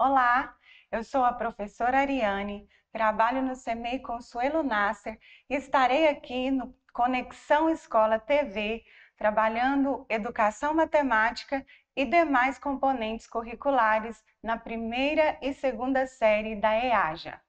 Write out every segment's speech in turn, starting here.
Olá, eu sou a professora Ariane, trabalho no CEMEI Consuelo Nasser e estarei aqui no Conexão Escola TV, trabalhando educação matemática e demais componentes curriculares na primeira e segunda série da EAJA.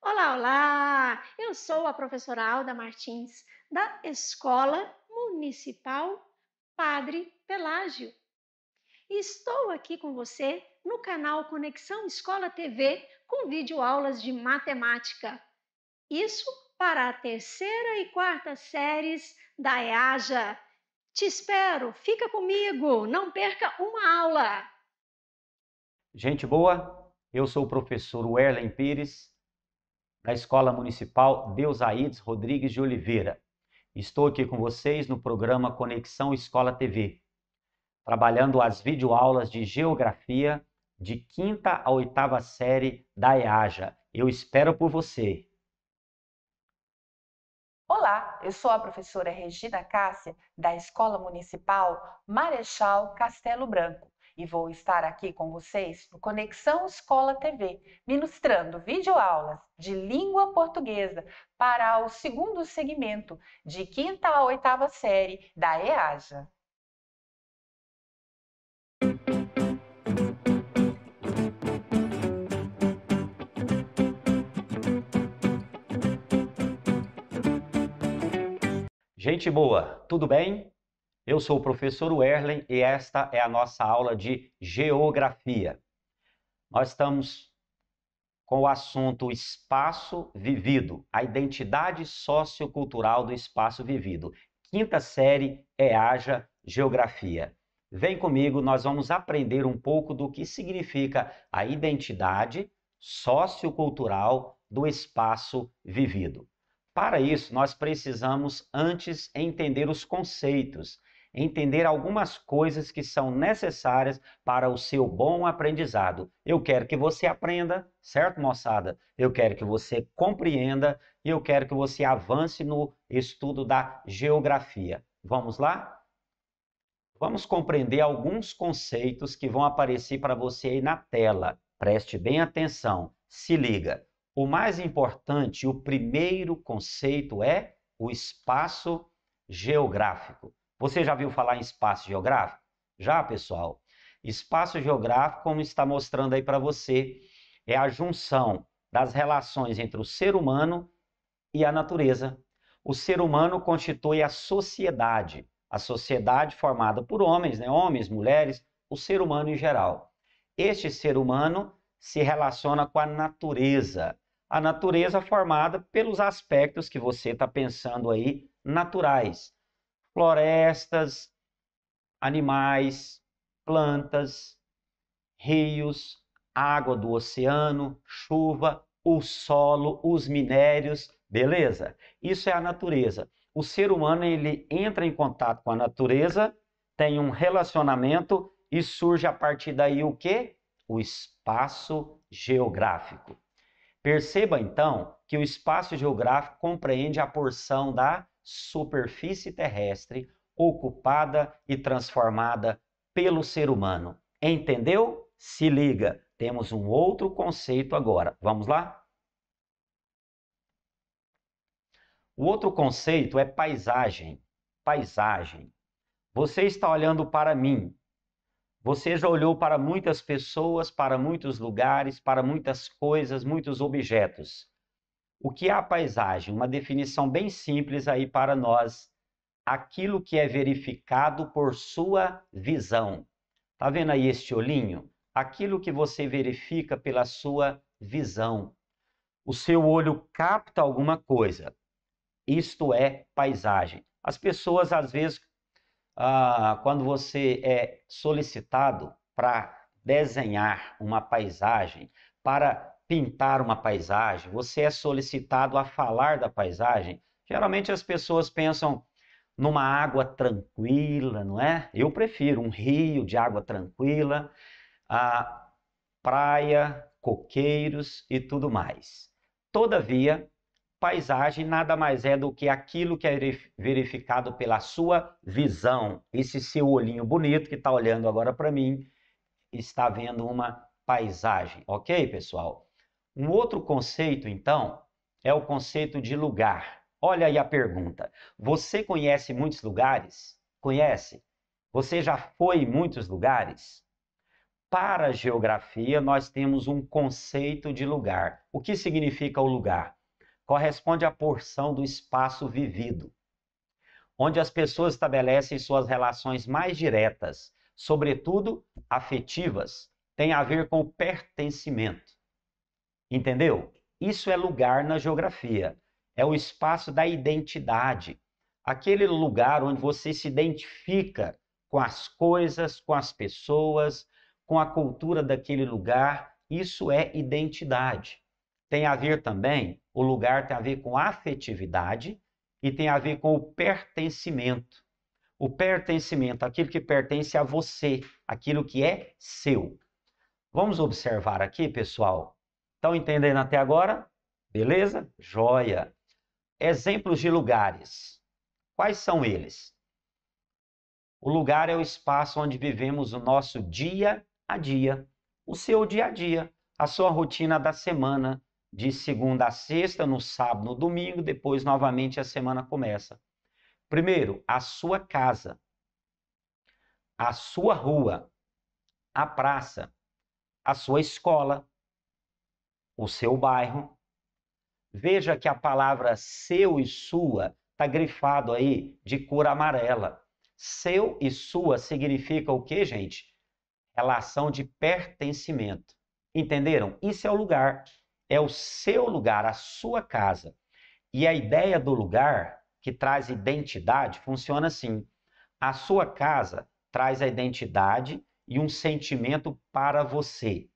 Olá, olá! Eu sou a professora Alda Martins, da Escola Municipal Padre Pelágio. E estou aqui com você no canal Conexão Escola TV com videoaulas de matemática. Isso para a terceira e quarta séries da EAJA. Te espero, fica comigo, não perca uma aula. Gente boa, eu sou o professor Werlen Pires, da Escola Municipal Deus Aides Rodrigues de Oliveira. Estou aqui com vocês no programa Conexão Escola TV, trabalhando as videoaulas de Geografia de quinta a oitava série da EAJA. Eu espero por você! Olá, eu sou a professora Regina Cássia, da Escola Municipal Marechal Castelo Branco, e vou estar aqui com vocês no Conexão Escola TV, ministrando videoaulas de língua portuguesa para o segundo segmento, de quinta a oitava série da EAJA. Gente boa, tudo bem? Eu sou o professor Werley e esta é a nossa aula de Geografia. Nós estamos com o assunto espaço vivido, a identidade sociocultural do espaço vivido. Quinta série é Haja Geografia. Vem comigo, nós vamos aprender um pouco do que significa a identidade sociocultural do espaço vivido. Para isso, nós precisamos antes entender os conceitos, entender algumas coisas que são necessárias para o seu bom aprendizado. Eu quero que você aprenda, certo, moçada? Eu quero que você compreenda e eu quero que você avance no estudo da geografia. Vamos lá? Vamos compreender alguns conceitos que vão aparecer para você aí na tela. Preste bem atenção. Se liga. O mais importante, o primeiro conceito é o espaço geográfico. Você já viu falar em espaço geográfico? Já, pessoal? Espaço geográfico, como está mostrando aí para você, é a junção das relações entre o ser humano e a natureza. O ser humano constitui a sociedade, a sociedade formada por homens, né? homens, mulheres, o ser humano em geral. Este ser humano se relaciona com a natureza a natureza formada pelos aspectos que você está pensando aí, naturais. Florestas, animais, plantas, rios, água do oceano, chuva, o solo, os minérios, beleza? Isso é a natureza. O ser humano ele entra em contato com a natureza, tem um relacionamento e surge a partir daí o que? O espaço geográfico. Perceba então que o espaço geográfico compreende a porção da superfície terrestre ocupada e transformada pelo ser humano. Entendeu? Se liga, temos um outro conceito agora. Vamos lá? O outro conceito é paisagem. Paisagem. Você está olhando para mim, você já olhou para muitas pessoas, para muitos lugares, para muitas coisas, muitos objetos. O que é a paisagem? Uma definição bem simples aí para nós. Aquilo que é verificado por sua visão. Tá vendo aí este olhinho? Aquilo que você verifica pela sua visão. O seu olho capta alguma coisa. Isto é paisagem. As pessoas às vezes ah, quando você é solicitado para desenhar uma paisagem, para pintar uma paisagem, você é solicitado a falar da paisagem, geralmente as pessoas pensam numa água tranquila, não é? Eu prefiro um rio de água tranquila, a praia, coqueiros e tudo mais. Todavia, Paisagem nada mais é do que aquilo que é verificado pela sua visão. Esse seu olhinho bonito que está olhando agora para mim está vendo uma paisagem, ok, pessoal? Um outro conceito, então, é o conceito de lugar. Olha aí a pergunta. Você conhece muitos lugares? Conhece? Você já foi em muitos lugares? Para a geografia, nós temos um conceito de lugar. O que significa o lugar? corresponde à porção do espaço vivido, onde as pessoas estabelecem suas relações mais diretas, sobretudo afetivas, tem a ver com o pertencimento. Entendeu? Isso é lugar na geografia, é o espaço da identidade, aquele lugar onde você se identifica com as coisas, com as pessoas, com a cultura daquele lugar. Isso é identidade tem a ver também, o lugar tem a ver com afetividade e tem a ver com o pertencimento. O pertencimento, aquilo que pertence a você, aquilo que é seu. Vamos observar aqui, pessoal. Estão entendendo até agora? Beleza? Joia! Exemplos de lugares. Quais são eles? O lugar é o espaço onde vivemos o nosso dia a dia, o seu dia a dia, a sua rotina da semana, de segunda a sexta, no sábado, no domingo, depois novamente a semana começa. Primeiro, a sua casa, a sua rua, a praça, a sua escola, o seu bairro. Veja que a palavra seu e sua está grifado aí de cor amarela. Seu e sua significa o que, gente? Relação de pertencimento. Entenderam? Isso é o lugar é o seu lugar, a sua casa. E a ideia do lugar, que traz identidade, funciona assim: a sua casa traz a identidade e um sentimento para você.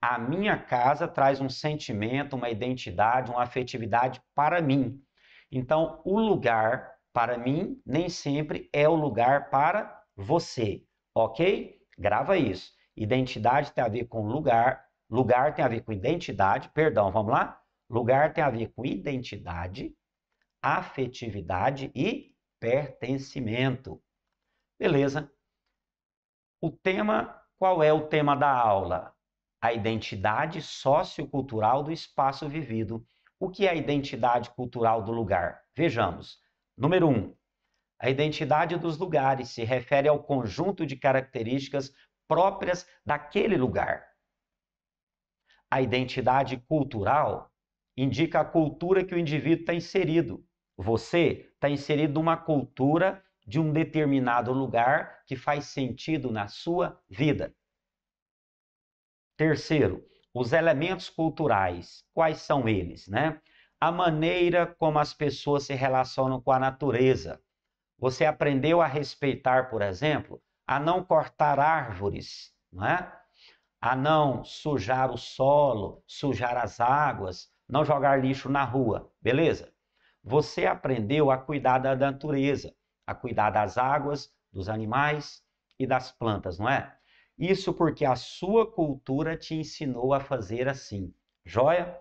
A minha casa traz um sentimento, uma identidade, uma afetividade para mim. Então, o lugar para mim nem sempre é o lugar para você, ok? Grava isso. Identidade tem a ver com lugar, Lugar tem a ver com identidade, perdão, vamos lá? Lugar tem a ver com identidade, afetividade e pertencimento. Beleza? O tema, qual é o tema da aula? A identidade sociocultural do espaço vivido. O que é a identidade cultural do lugar? Vejamos. Número 1. Um, a identidade dos lugares se refere ao conjunto de características próprias daquele lugar. A identidade cultural indica a cultura que o indivíduo está inserido. Você está inserido numa cultura de um determinado lugar que faz sentido na sua vida. Terceiro, os elementos culturais. Quais são eles, né? A maneira como as pessoas se relacionam com a natureza. Você aprendeu a respeitar, por exemplo, a não cortar árvores, não é? a ah, não sujar o solo, sujar as águas, não jogar lixo na rua, beleza? Você aprendeu a cuidar da natureza, a cuidar das águas, dos animais e das plantas, não é? Isso porque a sua cultura te ensinou a fazer assim, joia?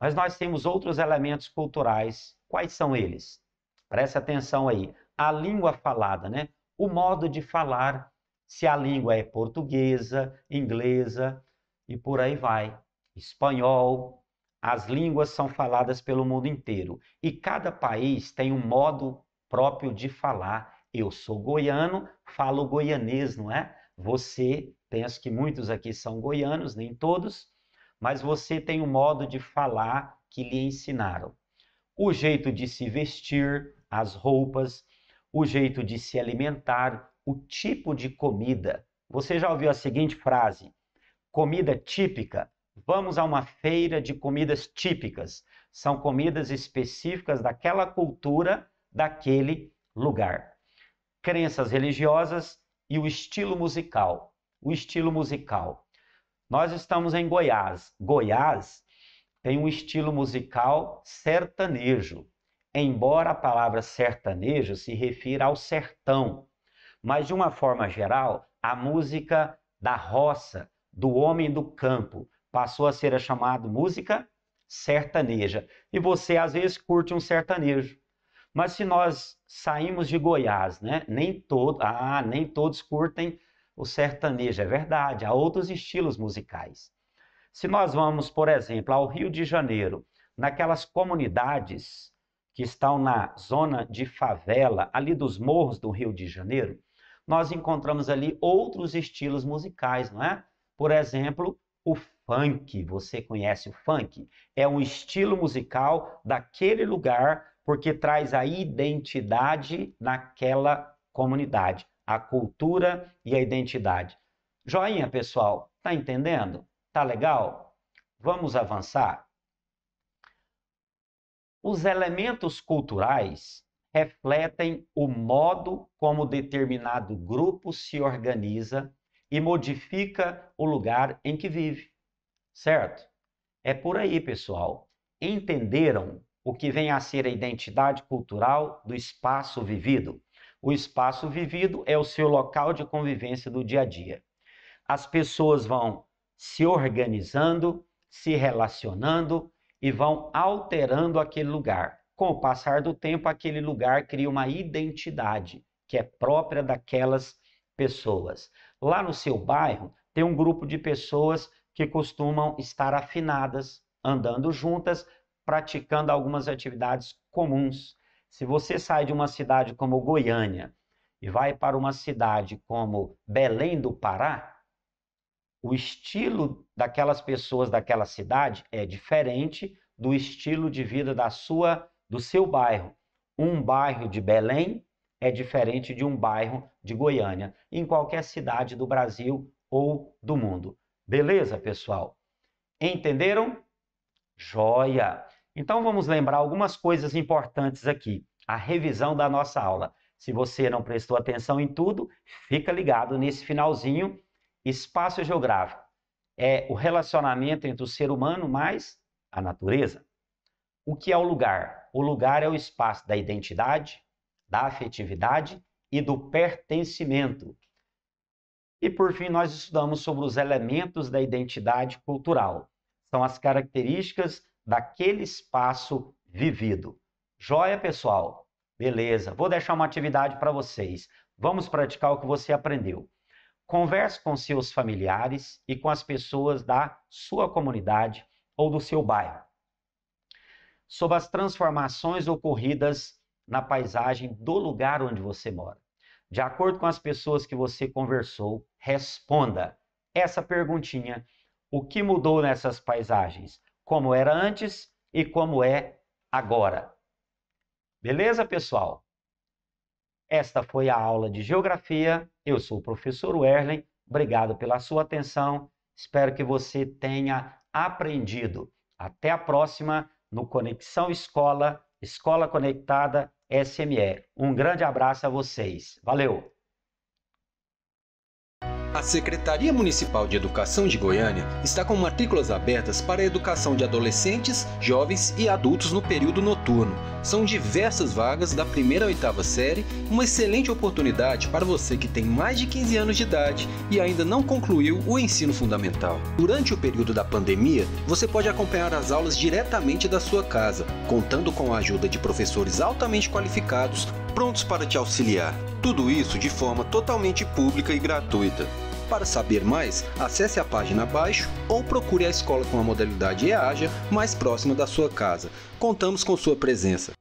Mas nós temos outros elementos culturais. Quais são eles? Preste atenção aí. A língua falada, né? O modo de falar se a língua é portuguesa, inglesa e por aí vai, espanhol. As línguas são faladas pelo mundo inteiro e cada país tem um modo próprio de falar. Eu sou goiano, falo goianês, não é? Você, penso que muitos aqui são goianos, nem todos, mas você tem um modo de falar que lhe ensinaram. O jeito de se vestir, as roupas, o jeito de se alimentar, o tipo de comida. Você já ouviu a seguinte frase: comida típica. Vamos a uma feira de comidas típicas. São comidas específicas daquela cultura, daquele lugar. Crenças religiosas e o estilo musical. O estilo musical. Nós estamos em Goiás. Goiás tem um estilo musical sertanejo, embora a palavra sertanejo se refira ao sertão, mas, de uma forma geral, a música da roça, do homem do campo, passou a ser a chamada música sertaneja. E você, às vezes, curte um sertanejo. Mas se nós saímos de Goiás, né? Nem, todo, ah, nem todos curtem o sertanejo, é verdade, há outros estilos musicais. Se nós vamos, por exemplo, ao Rio de Janeiro, naquelas comunidades que estão na zona de favela, ali dos morros do Rio de Janeiro, nós encontramos ali outros estilos musicais, não é? Por exemplo, o funk. Você conhece o funk? É um estilo musical daquele lugar porque traz a identidade naquela comunidade, a cultura e a identidade. Joinha, pessoal, tá entendendo? Tá legal? Vamos avançar. Os elementos culturais refletem o modo como determinado grupo se organiza e modifica o lugar em que vive. Certo? É por aí, pessoal. Entenderam o que vem a ser a identidade cultural do espaço vivido? O espaço vivido é o seu local de convivência do dia a dia. As pessoas vão se organizando, se relacionando e vão alterando aquele lugar. Com o passar do tempo, aquele lugar cria uma identidade que é própria daquelas pessoas. Lá no seu bairro, tem um grupo de pessoas que costumam estar afinadas, andando juntas, praticando algumas atividades comuns. Se você sai de uma cidade como Goiânia e vai para uma cidade como Belém do Pará, o estilo daquelas pessoas daquela cidade é diferente do estilo de vida da sua do seu bairro. Um bairro de Belém é diferente de um bairro de Goiânia, em qualquer cidade do Brasil ou do mundo. Beleza, pessoal? Entenderam? Joia! Então vamos lembrar algumas coisas importantes aqui. A revisão da nossa aula. Se você não prestou atenção em tudo, fica ligado nesse finalzinho. Espaço geográfico é o relacionamento entre o ser humano mais a natureza. O que é o lugar? O lugar é o espaço da identidade, da afetividade e do pertencimento. E por fim, nós estudamos sobre os elementos da identidade cultural. São as características daquele espaço vivido. Joia, pessoal? Beleza. Vou deixar uma atividade para vocês. Vamos praticar o que você aprendeu. Converse com seus familiares e com as pessoas da sua comunidade ou do seu bairro sobre as transformações ocorridas na paisagem do lugar onde você mora. De acordo com as pessoas que você conversou, responda essa perguntinha: o que mudou nessas paisagens? Como era antes e como é agora? Beleza, pessoal? Esta foi a aula de Geografia. Eu sou o professor Werlen. Obrigado pela sua atenção. Espero que você tenha aprendido. Até a próxima no Conexão Escola, Escola Conectada SME. Um grande abraço a vocês. Valeu! A Secretaria Municipal de Educação de Goiânia está com matrículas abertas para a educação de adolescentes, jovens e adultos no período noturno. São diversas vagas da primeira a oitava série, uma excelente oportunidade para você que tem mais de 15 anos de idade e ainda não concluiu o ensino fundamental. Durante o período da pandemia, você pode acompanhar as aulas diretamente da sua casa, contando com a ajuda de professores altamente qualificados prontos para te auxiliar. Tudo isso de forma totalmente pública e gratuita. Para saber mais, acesse a página abaixo ou procure a escola com a modalidade EAJA mais próxima da sua casa. Contamos com sua presença.